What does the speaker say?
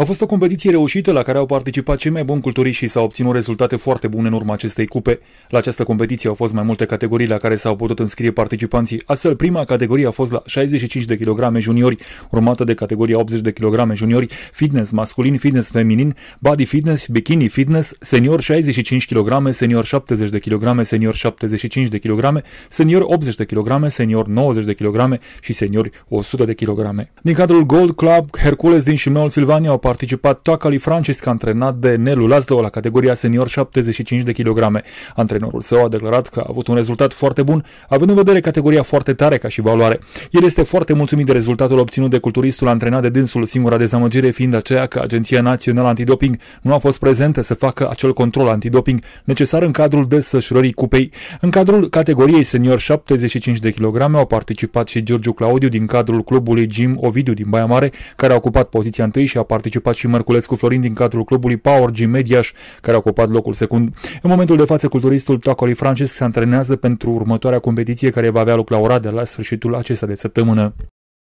A fost o competiție reușită la care au participat cei mai buni culturiști și s-au obținut rezultate foarte bune în urma acestei cupe. La această competiție au fost mai multe categorii la care s-au putut înscrie participanții. Astfel, prima categorie a fost la 65 de kg juniori, urmată de categoria 80 de kg juniori, fitness masculin, fitness feminin, body fitness, bikini fitness, senior 65 kg, senior 70 de kg, senior 75 de kg, senior 80 de kg, senior 90 de kg și seniori 100 de kg. Din cadrul Gold Club, Hercules din Șimneul Silvania au participat Toacali Francisc, antrenat de Nelu Lazlo la categoria senior 75 de kilograme. Antrenorul său a declarat că a avut un rezultat foarte bun, având în vedere categoria foarte tare ca și valoare. El este foarte mulțumit de rezultatul obținut de culturistul antrenat de dânsul, singura dezamăgire fiind aceea că Agenția Națională Antidoping nu a fost prezentă să facă acel control antidoping necesar în cadrul desfășurării cupei. În cadrul categoriei senior 75 de kilograme au participat și Giurgiu Claudiu din cadrul clubului Jim Ovidiu din Baia Mare, care a ocupat poziția întâi și a participat participat și Mărculescu Florin din cadrul clubului Power G Mediaș, care a ocupat locul secund. În momentul de față, culturistul Tacoli Francesc se antrenează pentru următoarea competiție care va avea loc la Oradea la sfârșitul acesta de săptămână.